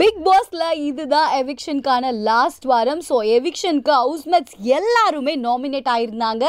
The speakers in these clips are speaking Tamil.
பிக் பாஸ்ல இதுதான் எவிக்ஷனுக்கான லாஸ்ட் வாரம் ஸோ எவிக்ஷனுக்கு ஹவுஸ்மெட்ஸ் எல்லாருமே நாமினேட் ஆயிருந்தாங்க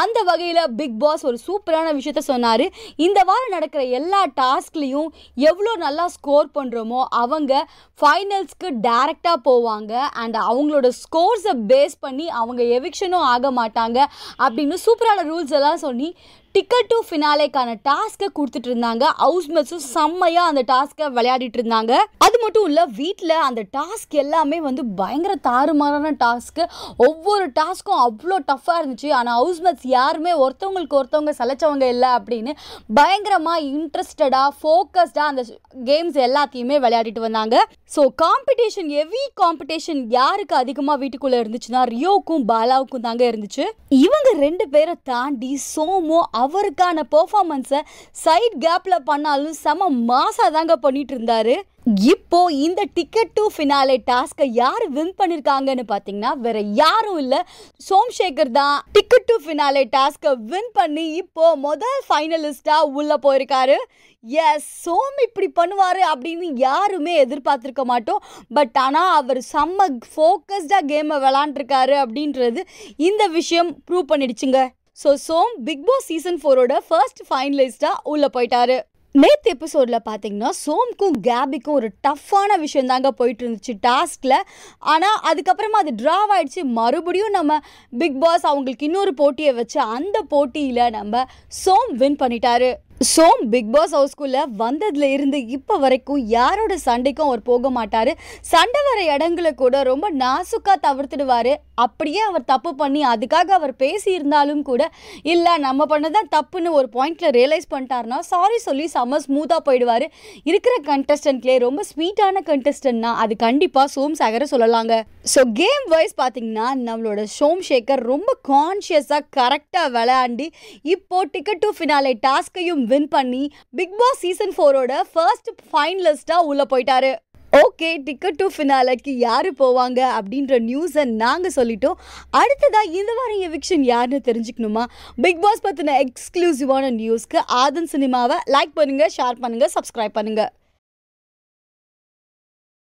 அந்த வகையில் பிக் பாஸ் ஒரு சூப்பரான விஷயத்த சொன்னார் இந்த வாரம் நடக்கிற எல்லா டாஸ்க்லேயும் எவ்வளோ நல்லா ஸ்கோர் பண்ணுறோமோ அவங்க ஃபைனல்ஸ்க்கு டேரெக்டாக போவாங்க அண்ட் அவங்களோட ஸ்கோர்ஸை பேஸ் பண்ணி அவங்க எவிக்ஷனும் ஆக மாட்டாங்க அப்படின்னு சூப்பரான ரூல்ஸ் எல்லாம் சொல்லி டிக்கெட் டு ஃபினாலேக்கான டாஸ்க்கை கொடுத்துட்டு இருந்தாங்க ஹவுஸ் மெட்ஸும் செம்மையாக அந்த டாஸ்க்கை விளையாடிட்டு இருந்தாங்க அது மட்டும் இல்லை வீட்டில் அந்த டாஸ்க் எல்லாமே வந்து பயங்கர தாறுமாறான டாஸ்க்கு ஒவ்வொரு டாஸ்க்கும் அவ்வளோ டஃப்பாக இருந்துச்சு ஆனால் ஹவுஸ் மெட்ஸ் யாருமே ஒருத்தவங்களுக்கு ஒருத்தவங்க சலைச்சவங்க இல்லை அப்படின்னு பயங்கரமாக இன்ட்ரெஸ்டடாக ஃபோக்கஸ்டாக அந்த கேம்ஸ் எல்லாத்தையுமே விளையாடிட்டு வந்தாங்க ஸோ காம்படிஷன் எவி காம்படிஷன் யாருக்கு அதிகமாக வீட்டுக்குள்ளே இருந்துச்சுன்னா ரியோக்கும் பாலாவுக்கும் தாங்க இருந்துச்சு இவங்க ரெண்டு பேரை தாண்டி சோமோ அவருக்கான பர்ஃபார்மன்ஸை சைட் கேப்பில் பண்ணாலும் செம மாசாக தாங்க பண்ணிட்டு இருந்தாரு இப்போ இந்த டிக்கெட் டு ஃபினாலே டாஸ்க்கை யார் வின் பண்ணியிருக்காங்கன்னு பார்த்தீங்கன்னா வேற யாரும் இல்லை சோம்சேகர் தான் டிக்கெட் டு ஃபினாலே டாஸ்க்கை வின் பண்ணி இப்போ முதல் ஃபைனலிஸ்டாக உள்ளே போயிருக்காரு எஸ் சோம் இப்படி பண்ணுவார் அப்படின்னு யாருமே எதிர்பார்த்துருக்க மாட்டோம் பட் ஆனால் அவர் செம்ம ஃபோக்கஸ்டாக கேமை விளாண்டுருக்காரு அப்படின்றது இந்த விஷயம் ப்ரூவ் பண்ணிடுச்சுங்க so Som Bigg Boss season ஃபோரோட ஃபர்ஸ்ட் ஃபைனலிஸ்டாக உள்ளே போயிட்டாரு நேத்து எபிசோடில் பார்த்தீங்கன்னா சோம்க்கும் கேபிக்கும் ஒரு டஃப்பான விஷயம் தாங்க போயிட்டு இருந்துச்சு டாஸ்கில் ஆனால் அதுக்கப்புறமா அது ட்ராவ் ஆகிடுச்சு மறுபடியும் நம்ம பிக் பாஸ் அவங்களுக்கு இன்னொரு போட்டியை வச்சு அந்த போட்டியில் நம்ம சோம் வின் பண்ணிட்டாரு சோம் பிக் பாஸ் ஹவுஸ்குள்ளே வந்ததுல இருந்து இப்போ வரைக்கும் யாரோட சண்டைக்கும் அவர் போக மாட்டார் சண்டை வர இடங்களை கூட ரொம்ப நாசுக்காக தவிர்த்துடுவார் அப்படியே அவர் தப்பு பண்ணி அதுக்காக அவர் பேசியிருந்தாலும் கூட இல்லை நம்ம பண்ணதான் தப்புன்னு ஒரு பாயிண்ட்டில் ரியலைஸ் பண்ணிட்டாருன்னா சாரி சொல்லி செம்ம ஸ்மூத்தாக போயிடுவார் இருக்கிற கண்டஸ்டன்ட்லேயே ரொம்ப ஸ்வீட்டான கண்டஸ்டன்ட்னா அது கண்டிப்பாக சோம் சாகரை சொல்லலாங்க ஸோ கேம் வைஸ் பார்த்தீங்கன்னா நம்மளோட சோம் சேகர் ரொம்ப கான்ஷியஸாக கரெக்டாக விளையாண்டு இப்போது டிக்கெட் டு ஃபினாலே டாஸ்கையும் வின் பண்ணி பிக் பாஸ் சீசன் ஃபோரோட ஃபர்ஸ்ட் ஃபைனலிஸ்டாக உள்ளே போயிட்டாரு ஓகே டிக்கெட் டு ஃபினாலைக்கு யார் போவாங்க அப்படின்ற நியூஸை நாங்கள் சொல்லிட்டோம் அடுத்ததாக இந்த வாரம் எவிக்ஷன் யாருன்னு தெரிஞ்சுக்கணுமா பிக் பாஸ் பற்றின எக்ஸ்க்ளூசிவான நியூஸ்க்கு ஆதன் சினிமாவை லைக் பண்ணுங்கள் ஷேர் பண்ணுங்கள் சப்ஸ்கிரைப் பண்ணுங்கள்